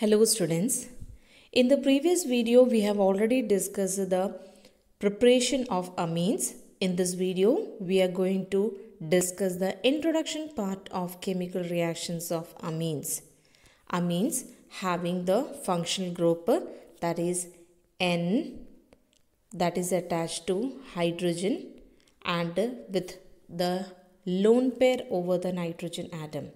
Hello students. In the previous video, we have already discussed the preparation of amines. In this video, we are going to discuss the introduction part of chemical reactions of amines. Amines having the functional group that is N that is attached to hydrogen and with the lone pair over the nitrogen atom.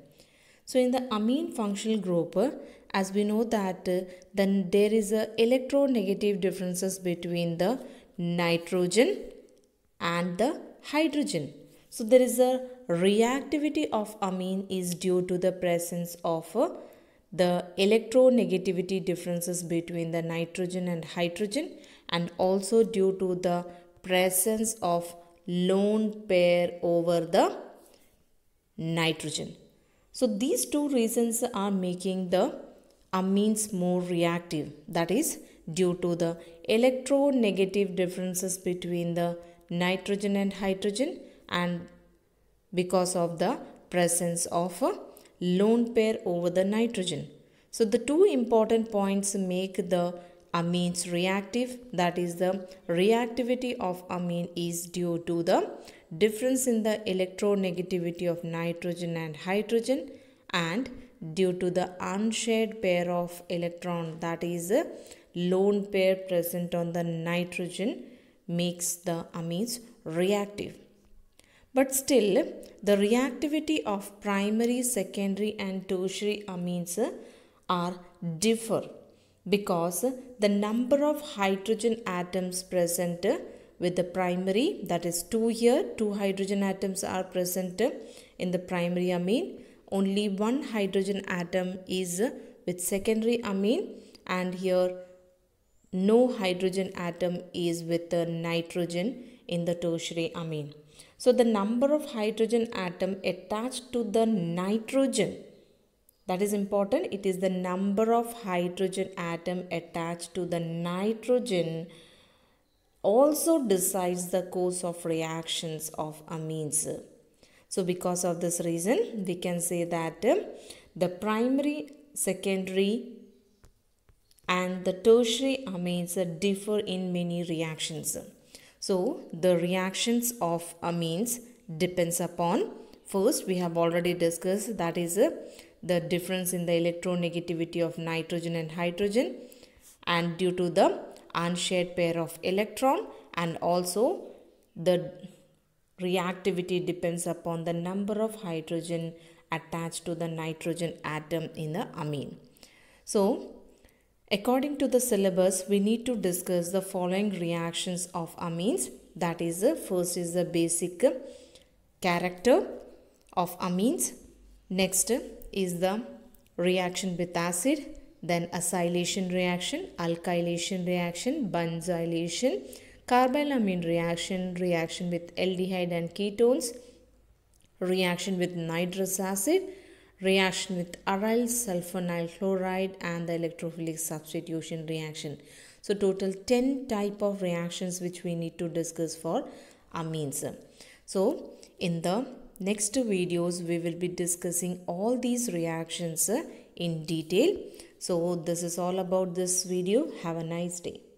So in the amine functional group, uh, as we know that uh, then there is a electronegative differences between the nitrogen and the hydrogen. So there is a reactivity of amine is due to the presence of uh, the electronegativity differences between the nitrogen and hydrogen and also due to the presence of lone pair over the nitrogen. So these two reasons are making the amines more reactive that is due to the electronegative differences between the nitrogen and hydrogen and because of the presence of a lone pair over the nitrogen. So the two important points make the amines reactive that is the reactivity of amine is due to the difference in the electronegativity of nitrogen and hydrogen and due to the unshared pair of electron that is a uh, lone pair present on the nitrogen makes the amines reactive. But still, the reactivity of primary, secondary and tertiary amines uh, are differ because the number of hydrogen atoms present uh, with the primary that is 2 here 2 hydrogen atoms are present in the primary amine only one hydrogen atom is with secondary amine and here no hydrogen atom is with the nitrogen in the tertiary amine. So the number of hydrogen atom attached to the nitrogen that is important it is the number of hydrogen atom attached to the nitrogen also decides the course of reactions of amines. So because of this reason, we can say that um, the primary, secondary and the tertiary amines differ in many reactions. So the reactions of amines depends upon first we have already discussed that is uh, the difference in the electronegativity of nitrogen and hydrogen and due to the unshared pair of electron and also the reactivity depends upon the number of hydrogen attached to the nitrogen atom in the amine. So, according to the syllabus, we need to discuss the following reactions of amines. That is, the uh, first is the basic character of amines. Next is the reaction with acid then acylation reaction, alkylation reaction, benzylation, carbylamine reaction, reaction with aldehyde and ketones, reaction with nitrous acid, reaction with aryl sulfonyl chloride and the electrophilic substitution reaction. So total 10 type of reactions which we need to discuss for amines. So in the next videos we will be discussing all these reactions in detail. So this is all about this video. Have a nice day.